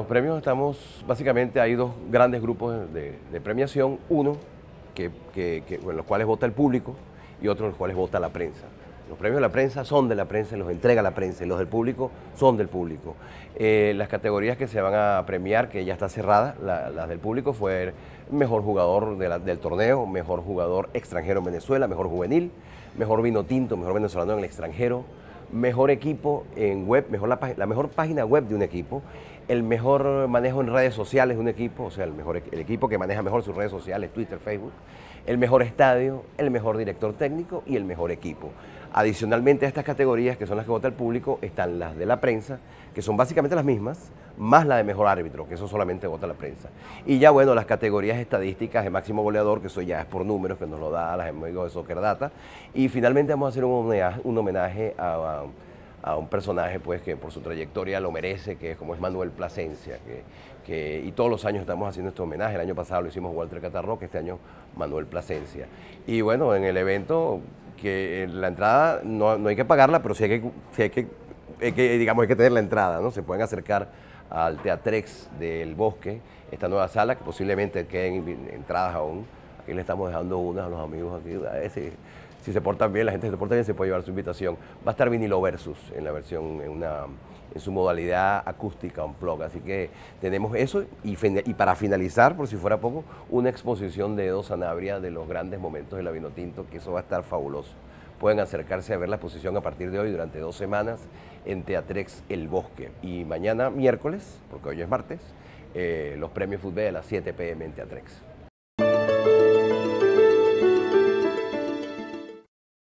Los premios estamos, básicamente hay dos grandes grupos de, premiación, uno que, en los cuales vota el público y otro en los cuales vota la prensa. Los premios de la prensa son de la prensa, los entrega la prensa, y los del público son del público. Eh, las categorías que se van a premiar, que ya está cerrada, las del público fue mejor jugador del torneo, mejor jugador extranjero en Venezuela, mejor juvenil, mejor vino tinto, mejor venezolano en el extranjero, mejor equipo en web, mejor la, la mejor página web de un equipo el mejor manejo en redes sociales de un equipo, o sea, el, mejor, el equipo que maneja mejor sus redes sociales, Twitter, Facebook, el mejor estadio, el mejor director técnico y el mejor equipo. Adicionalmente a estas categorías, que son las que vota el público, están las de la prensa, que son básicamente las mismas, más la de mejor árbitro, que eso solamente vota la prensa. Y ya bueno, las categorías estadísticas de máximo goleador, que eso ya es por números, que nos lo da las de Soccer Data. Y finalmente vamos a hacer un homenaje, a a un personaje pues que por su trayectoria lo merece, que es como es Manuel Plasencia, que, que, y todos los años estamos haciendo este homenaje, el año pasado lo hicimos Walter Catarroque, este año Manuel Plasencia. Y bueno, en el evento que eh, la entrada no, hay que pagarla, pero sí hay que, que, que, digamos, hay que tener la entrada, ¿no? Se pueden acercar al Teatrex del Bosque, esta nueva sala, que posiblemente queden entradas aún le estamos dejando una a los amigos aquí. Si, se portan bien, la gente se porta bien, se puede llevar su invitación. Va a estar vinilo versus en la versión, en, una, en su modalidad acústica, un blog. Así que tenemos eso y, para finalizar, por si fuera poco, una exposición de Edo Sanabria de los grandes momentos de la Vinotinto, que eso va a estar fabuloso. Pueden acercarse a ver la exposición a partir de hoy durante dos semanas en Teatrex El Bosque. Y mañana miércoles, porque hoy es martes, eh, los premios Fútbol a las 7 pm en Teatrex.